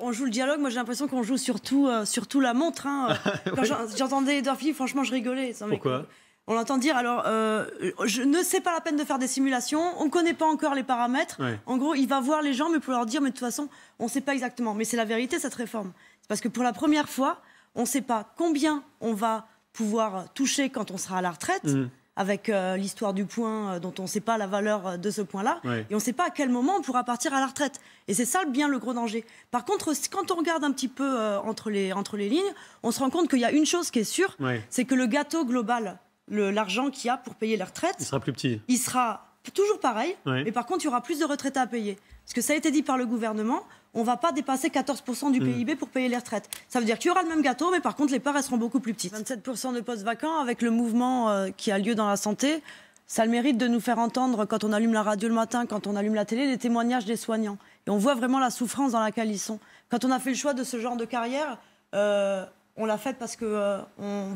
On joue le dialogue, moi j'ai l'impression qu'on joue surtout, euh, surtout la montre. Hein. Quand j'entendais les franchement je rigolais. Pourquoi on l'entend dire, alors, euh, je ne sais pas la peine de faire des simulations, on ne connaît pas encore les paramètres. En gros, il va voir les gens, mais pour leur dire, mais de toute façon, on ne sait pas exactement. Mais c'est la vérité, cette réforme. C'est parce que pour la première fois, on ne sait pas combien on va pouvoir toucher quand on sera à la retraite. Mmh avec euh, l'histoire du point euh, dont on ne sait pas la valeur euh, de ce point-là. Et on ne sait pas à quel moment on pourra partir à la retraite. Et c'est ça bien le gros danger. Par contre, quand on regarde un petit peu entre, les, entre les lignes, on se rend compte qu'il y a une chose qui est sûre, c'est que le gâteau global, l'argent qu'il y a pour payer les retraites, il sera plus petit. Il sera toujours pareil, mais par contre, il y aura plus de retraités à payer. Parce que ça a été dit par le gouvernement, on ne va pas dépasser 14% du mm. PIB pour payer les retraites. Ça veut dire qu'il y aura le même gâteau, mais par contre, les parts, elles seront beaucoup plus petites. 27% de postes vacants avec le mouvement euh, qui a lieu dans la santé. Ça a le mérite de nous faire entendre, quand on allume la radio le matin, quand on allume la télé, les témoignages des soignants. Et on voit vraiment la souffrance dans laquelle ils sont. Quand on a fait le choix de ce genre de carrière, euh, on l'a fait parce qu'on euh,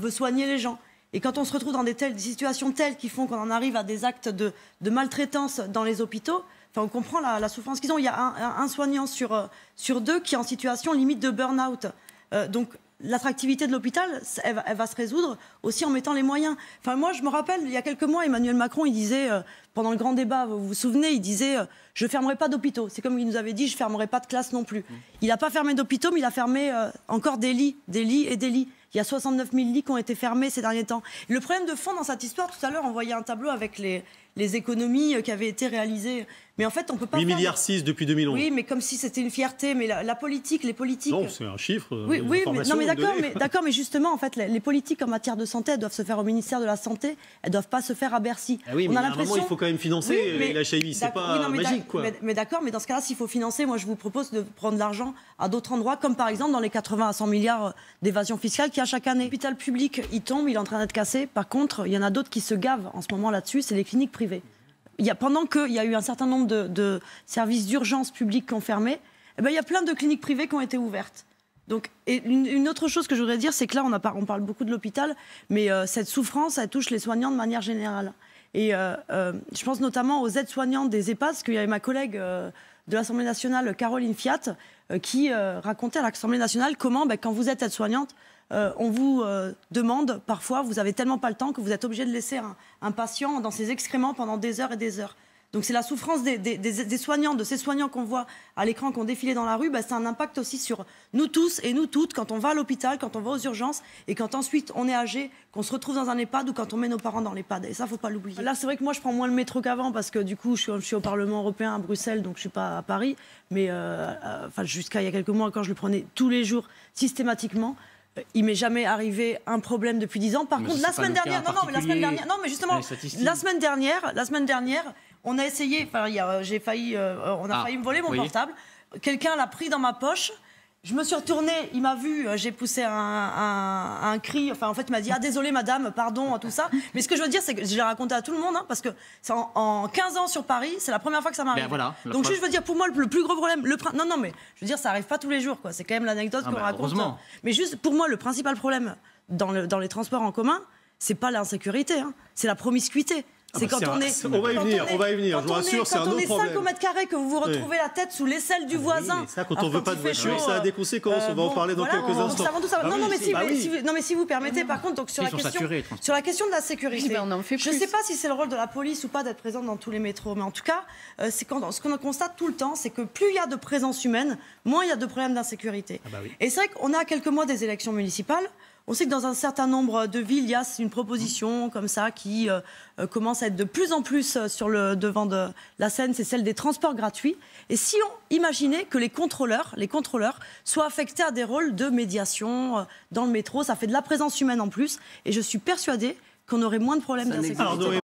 veut soigner les gens. Et quand on se retrouve dans des, telles, situations telles qui font qu'on en arrive à des actes de, maltraitance dans les hôpitaux, Enfin, on comprend la, souffrance qu'ils ont. Il y a un, soignant sur, euh, sur, deux qui est en situation limite de burn-out. Euh, donc, l'attractivité de l'hôpital, elle, va se résoudre aussi en mettant les moyens. Enfin, moi, je me rappelle, il y a quelques mois, Emmanuel Macron, il disait, euh, pendant le grand débat, vous vous souvenez, il disait, je je fermerai pas d'hôpitaux. C'est comme il nous avait dit, je fermerai pas de classe non plus. Mmh. Il n'a pas fermé d'hôpitaux, mais il a fermé encore des lits, des lits et des lits. Il y a 69 000 lits qui ont été fermés ces derniers temps. Le problème de fond dans cette histoire, tout à l'heure, on voyait un tableau avec les, les économies euh, qui avaient été réalisées. Mais en fait, on peut pas. 8 milliards 6 depuis 2011. Oui, mais comme si c'était une fierté. Mais la, politique, les politiques. Non, euh, c'est un chiffre. Euh, oui, oui mais, mais d'accord, mais, justement, en fait, les, politiques en matière de santé, elles doivent se faire au ministère de la Santé. Elles doivent pas se faire à Bercy. Ah oui, on mais a l'impression. Il faut quand même financer mais, la C'est pas magique, quoi. Mais, d'accord, mais dans ce cas-là, s'il faut financer, moi, je vous propose de prendre l'argent à d'autres endroits, comme par exemple dans les 80 à 100 milliards d'évasion fiscale qu'il y a chaque année. L'hôpital public, il tombe, il est en train d'être cassé. Par contre, il y en a d'autres qui se gavent en ce moment là-dessus. C'est les cliniques il y a, pendant qu'il y a eu un certain nombre de, services d'urgence publics qui ont fermé, eh ben, il y a plein de cliniques privées qui ont été ouvertes. Donc, une, autre chose que je voudrais dire, c'est que là, on, parle beaucoup de l'hôpital, mais euh, cette souffrance, elle touche les soignants de manière générale. Et euh, euh, je pense notamment aux aides soignantes des EHPAD, parce qu'il y avait ma collègue de l'Assemblée nationale, Caroline Fiat, qui racontait à l'Assemblée nationale comment, ben, quand vous êtes aide-soignante, euh, on vous euh, demande parfois, vous avez tellement pas le temps que vous êtes obligé de laisser un, patient dans ses excréments pendant des heures et des heures. Donc c'est la souffrance des, soignants, de ces soignants qu'on voit à l'écran, qu'on défilait dans la rue, bah, c'est un impact aussi sur nous tous et nous toutes quand on va à l'hôpital, quand on va aux urgences et quand ensuite on est âgé, qu'on se retrouve dans un EHPAD ou quand on met nos parents dans l'EHPAD. Et ça, ne faut pas l'oublier. Là, c'est vrai que moi, je prends moins le métro qu'avant parce que du coup, je suis, au Parlement européen à Bruxelles, donc je suis pas à Paris. Mais euh, jusqu'à il y a quelques mois, quand je le prenais tous les jours systématiquement, euh, il m'est jamais arrivé un problème depuis dix ans. Par contre, la semaine dernière, non, non, mais la semaine dernière, non, mais justement, la semaine dernière, la semaine dernière, on a essayé, enfin, euh, j'ai failli, euh, on a ah, failli me voler mon portable. Quelqu'un l'a pris dans ma poche. Je me suis retournée, il m'a vu, euh, j'ai poussé un, cri. Enfin, en fait, il m'a dit Ah, désolé, madame, pardon, tout ça. Mais ce que je veux dire, c'est que je l'ai raconté à tout le monde, hein, parce que en, en, 15 ans sur Paris, c'est la première fois que ça m'arrive. Ben, Donc, juste, je veux dire, pour moi, le, plus gros problème, le non, non, mais je veux dire, ça arrive pas tous les jours, quoi. C'est quand même l'anecdote ah, qu'on bah, raconte. Mais juste, pour moi, le principal problème dans, les transports en commun, c'est pas l'insécurité, hein. c'est la promiscuité. Ah c'est bah, quand on est. On va y venir, on 5 mètres carrés que vous vous retrouvez la tête sous l'aisselle du ah voisin. Ça, quand on veut pas de voiture, ça a des conséquences, on euh, va en parler dans quelques instants. Non, mais si vous permettez, ah. par contre, sur la question. de la sécurité, eh ben, je ne sais pas si c'est le rôle de la police ou pas d'être présent dans tous les métros, mais en tout cas, euh, c'est ce qu'on constate tout le temps, c'est que plus il y a de présence humaine, moins il y a de problèmes d'insécurité. Bah Et c'est vrai qu'on a quelques mois des élections municipales. On sait que dans un certain nombre de villes, il y a une proposition comme ça qui euh, euh, commence à être de plus en plus euh, sur le devant de la scène, c'est celle des transports gratuits. Et si on imaginait que les contrôleurs, les contrôleurs soient affectés à des rôles de médiation dans le métro, ça fait de la présence humaine en plus. Et je suis persuadée qu'on aurait moins de problèmes d'insécurité.